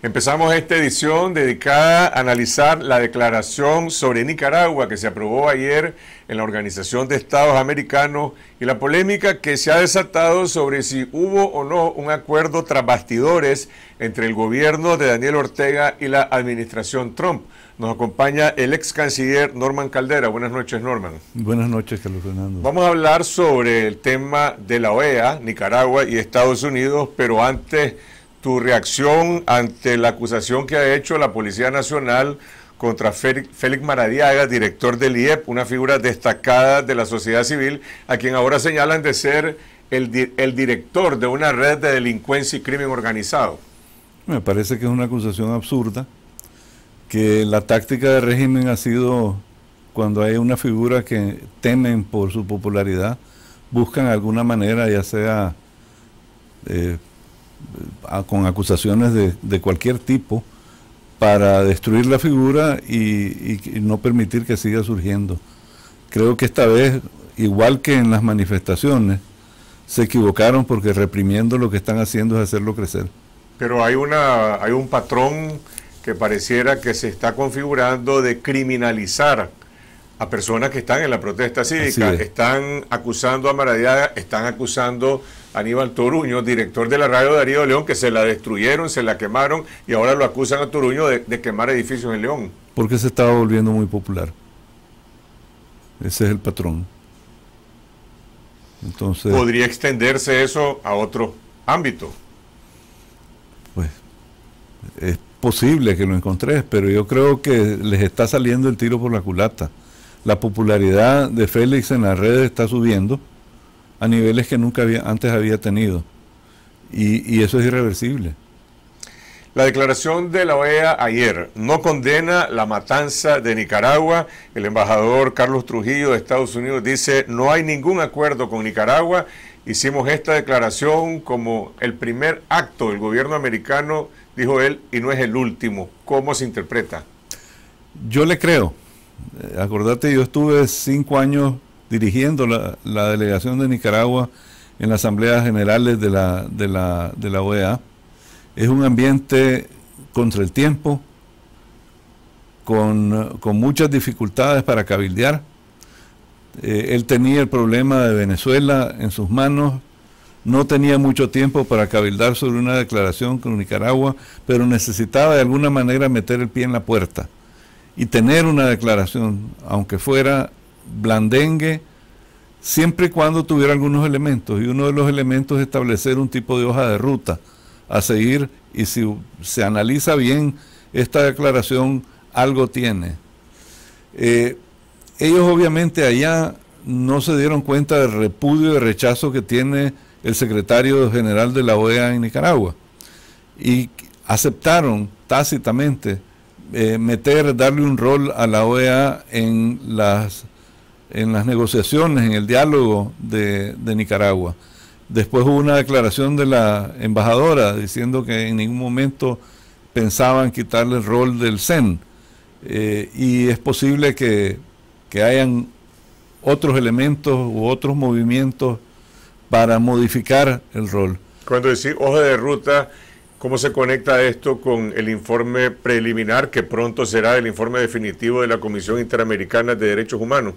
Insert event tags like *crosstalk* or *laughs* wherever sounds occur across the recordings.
Empezamos esta edición dedicada a analizar la declaración sobre Nicaragua que se aprobó ayer en la Organización de Estados Americanos y la polémica que se ha desatado sobre si hubo o no un acuerdo tras bastidores entre el gobierno de Daniel Ortega y la administración Trump. Nos acompaña el ex canciller Norman Caldera. Buenas noches, Norman. Buenas noches, Carlos Fernando. Vamos a hablar sobre el tema de la OEA, Nicaragua y Estados Unidos, pero antes tu reacción ante la acusación que ha hecho la Policía Nacional contra Félix Maradiaga, director del IEP, una figura destacada de la sociedad civil, a quien ahora señalan de ser el, director de una red de delincuencia y crimen organizado. Me parece que es una acusación absurda, que la táctica del régimen ha sido, cuando hay una figura que temen por su popularidad, buscan alguna manera, ya sea... Eh, con acusaciones de, cualquier tipo para destruir la figura y, no permitir que siga surgiendo. Creo que esta vez, igual que en las manifestaciones, se equivocaron porque reprimiendo lo que están haciendo es hacerlo crecer. Pero hay, una, hay un patrón que pareciera que se está configurando de criminalizar a personas que están en la protesta cívica, están acusando a Maradiaga, están acusando Aníbal Toruño, director de la radio Darío León, que se la destruyeron, se la quemaron y ahora lo acusan a Toruño de, quemar edificios en León. Porque se estaba volviendo muy popular. Ese es el patrón. Entonces, ¿Podría extenderse eso a otro ámbito? Pues es posible que lo encontré, pero yo creo que les está saliendo el tiro por la culata. La popularidad de Félix en las redes está subiendo a niveles que nunca había, antes había tenido. Y, y eso es irreversible. La declaración de la OEA ayer no condena la matanza de Nicaragua. El embajador Carlos Trujillo de Estados Unidos dice no hay ningún acuerdo con Nicaragua. Hicimos esta declaración como el primer acto del gobierno americano, dijo él, y no es el último. ¿Cómo se interpreta? Yo le creo. Eh, acordate, yo estuve cinco años dirigiendo la, delegación de Nicaragua en las asambleas generales de la, de, la, OEA. E es un ambiente contra el tiempo, con, muchas dificultades para cabildear. Eh, él tenía el problema de Venezuela en sus manos, no tenía mucho tiempo para cabildar sobre una declaración con Nicaragua, pero necesitaba de alguna manera meter el pie en la puerta y tener una declaración, aunque fuera blandengue, siempre y cuando tuviera algunos elementos. Y uno de los elementos es establecer un tipo de hoja de ruta a seguir y si se analiza bien esta declaración, algo tiene. Eh, ellos obviamente allá no se dieron cuenta del repudio y rechazo que tiene el secretario general de la OEA en Nicaragua y aceptaron tácitamente eh, meter, darle un rol a la OEA en las en las negociaciones, en el diálogo de, Nicaragua. Después hubo una declaración de la embajadora diciendo que en ningún momento pensaban quitarle el rol del CEN. Eh, y es posible que, que, hayan otros elementos u otros movimientos para modificar el rol. Cuando decís hoja de ruta, ¿cómo se conecta esto con el informe preliminar que pronto será el informe definitivo de la Comisión Interamericana de Derechos Humanos?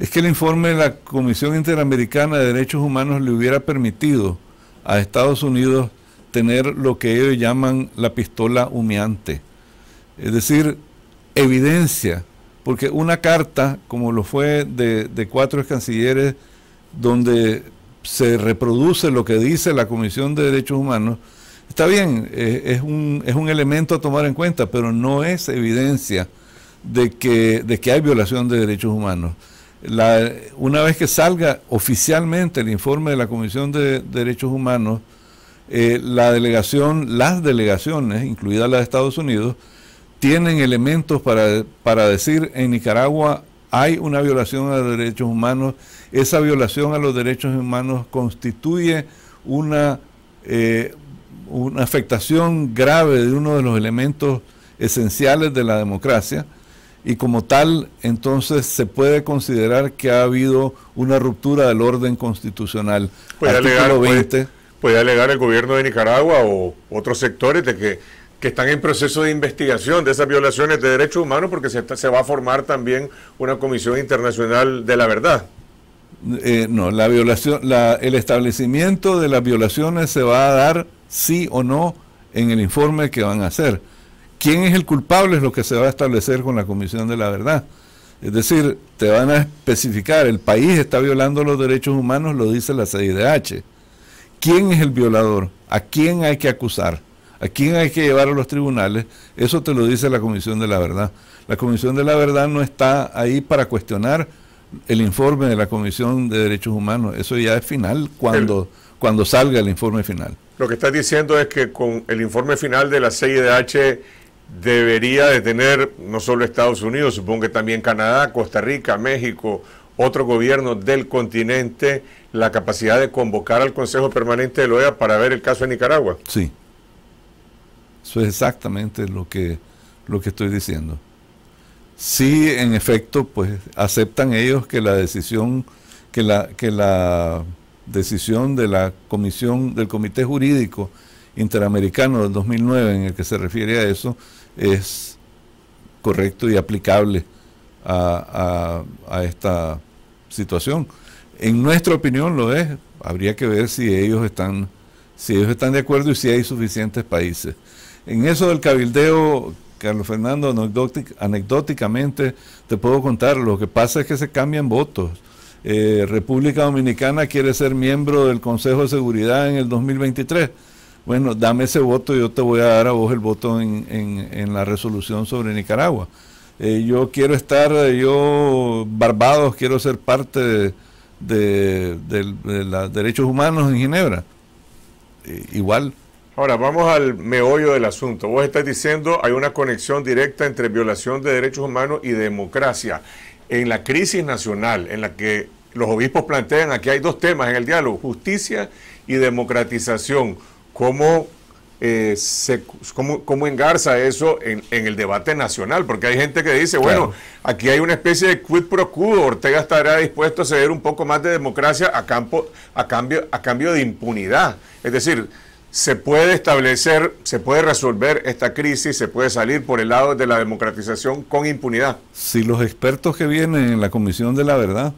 es que el informe de la Comisión Interamericana de Derechos Humanos le hubiera permitido a Estados Unidos tener lo que ellos llaman la pistola humeante, es decir, evidencia, porque una carta, como lo fue de, cuatro cancilleres, donde se reproduce lo que dice la Comisión de Derechos Humanos, está bien, eh, es, un, elemento a tomar en cuenta, pero no es evidencia de que, de que hay violación de derechos humanos una vez que salga oficialmente el informe de la Comisión de Derechos Humanos, eh, la delegación, las delegaciones, incluida la de Estados Unidos, tienen elementos para, para decir en Nicaragua hay una violación a los derechos humanos, esa violación a los derechos humanos constituye una eh, afectación grave de uno de los elementos esenciales de la democracia y como tal, entonces se puede considerar que ha habido una ruptura del orden constitucional. Puede, alegar, puede, alegar, el gobierno de Nicaragua o otros sectores de que, están en proceso de investigación de esas violaciones de derechos humanos porque se, se va a formar también una comisión internacional de la verdad. Eh, no, la violación, el establecimiento de las violaciones se va a dar sí o no en el informe que van a hacer quién es el culpable es lo que se va a establecer con la Comisión de la Verdad. Es decir, te van a especificar, el país está violando los derechos humanos, lo dice la CIDH. ¿Quién es el violador? ¿A quién hay que acusar? ¿A quién hay que llevar a los tribunales? Eso te lo dice la Comisión de la Verdad. La Comisión de la Verdad no está ahí para cuestionar el informe de la Comisión de Derechos Humanos. Eso ya es final cuando, cuando salga el informe final. Lo que estás diciendo es que con el informe final de la CIDH debería de tener no solo Estados Unidos, supongo que también Canadá, Costa Rica, México, otro gobierno del continente, la capacidad de convocar al Consejo Permanente de la OEA para ver el caso de Nicaragua. Sí. Eso es exactamente lo que, lo que estoy diciendo. Sí, en efecto, pues aceptan ellos que la decisión, que la, que la decisión de la comisión, del comité jurídico Interamericano del 2009 en el que se refiere a eso es correcto y aplicable a, esta situación. En nuestra opinión lo es. Habría que ver si ellos están, si ellos están de acuerdo y si hay suficientes países. En eso del cabildeo, Carlos Fernando, anecdóticamente te puedo contar, lo que pasa es que se cambian votos. Eh, República Dominicana quiere ser miembro del Consejo de Seguridad en el 2023 bueno, dame ese voto, y yo te voy a dar a vos el voto en, la resolución sobre Nicaragua. Eh, yo quiero estar, eh, yo, Barbados, quiero ser parte de, los derechos humanos en Ginebra. Eh, igual. Ahora, vamos al meollo del asunto. Vos estás diciendo hay una conexión directa entre violación de derechos humanos y democracia. En la crisis nacional, en la que los obispos plantean, aquí hay dos temas en el diálogo, justicia y democratización eh, cómo, engarza eso en, el debate nacional, porque hay gente que dice, bueno, aquí hay una especie de quid pro quo, Ortega estará dispuesto a ceder un poco más de democracia a, cambio, a cambio de impunidad. Es decir, se puede establecer, se puede resolver esta crisis, se puede salir por el lado de la democratización con impunidad. Si los expertos que vienen en la Comisión de la Verdad,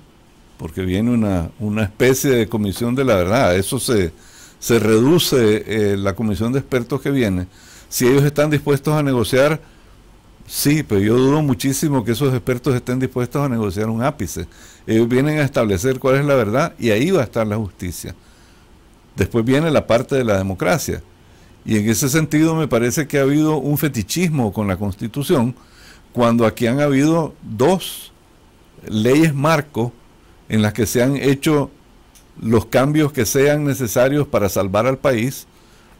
porque viene una, una especie de Comisión de la Verdad, eso se, se reduce eh, la comisión de expertos que viene, si ellos están dispuestos a negociar, sí, pero yo dudo muchísimo que esos expertos estén dispuestos a negociar un ápice. Ellos vienen a establecer cuál es la verdad y ahí va a estar la justicia. Después viene la parte de la democracia. Y en ese sentido me parece que ha habido un fetichismo con la Constitución cuando aquí han habido dos leyes marco en las que se han hecho los cambios que sean necesarios para salvar al país,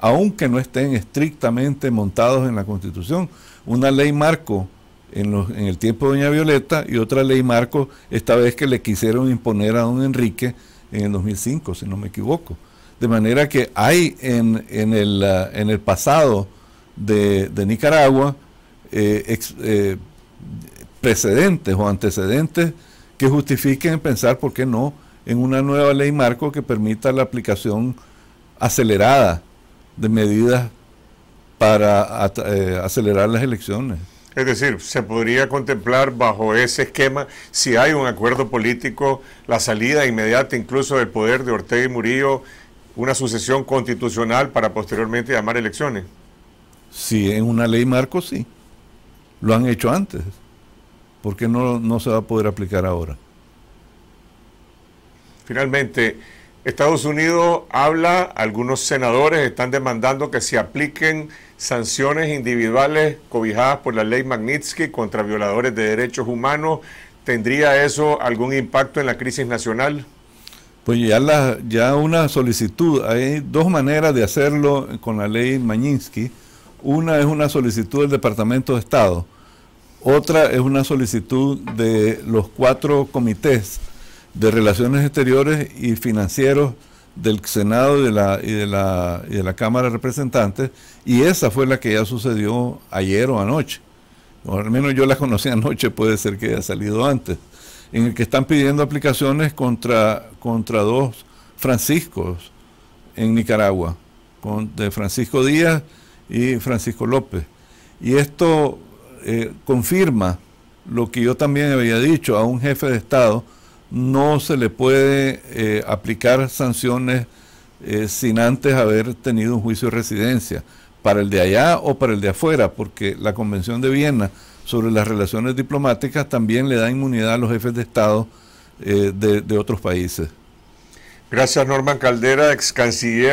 aunque no estén estrictamente montados en la Constitución. Una ley marco en, el tiempo de Doña Violeta y otra ley marco esta vez que le quisieron imponer a don Enrique en el 2005, si no me equivoco. De manera que hay en, ah, el, pasado de, Nicaragua eh, eh, precedentes o antecedentes que justifiquen pensar por qué no en una nueva ley marco que permita la aplicación acelerada de medidas para eh, acelerar las elecciones. Es decir, se podría contemplar bajo ese esquema, si hay un acuerdo político, la salida inmediata incluso del poder de Ortega y Murillo, una sucesión constitucional para posteriormente llamar elecciones. Sí, en una ley marco, sí. Lo han hecho antes. ¿Por qué no, no se va a poder aplicar ahora? Finalmente, Estados Unidos habla, algunos senadores están demandando que se apliquen sanciones individuales cobijadas por la ley Magnitsky contra violadores de derechos humanos. ¿Tendría eso algún impacto en la crisis nacional? Pues ya, la, una solicitud, hay dos maneras de hacerlo con la ley Magnitsky. Una es una solicitud del Departamento de Estado, otra es una solicitud de los cuatro comités de Relaciones Exteriores y Financieros del Senado y de la, y de la, de la Cámara de Representantes, y esa fue la que ya sucedió ayer o anoche. O al menos yo la conocí *laughs* anoche, puede ser que haya salido antes, en el que están pidiendo aplicaciones contra, contra dos franciscos en Nicaragua, con, de Francisco Díaz y Francisco López. Y esto eh, confirma lo que yo también había dicho a un jefe de Estado, no se le puede eh, aplicar sanciones eh, sin antes haber tenido un juicio de residencia, para el de allá o para el de afuera, porque la Convención de Viena sobre las relaciones diplomáticas también le da inmunidad a los jefes de Estado eh, de, de otros países. Gracias Norman Caldera, ex canciller.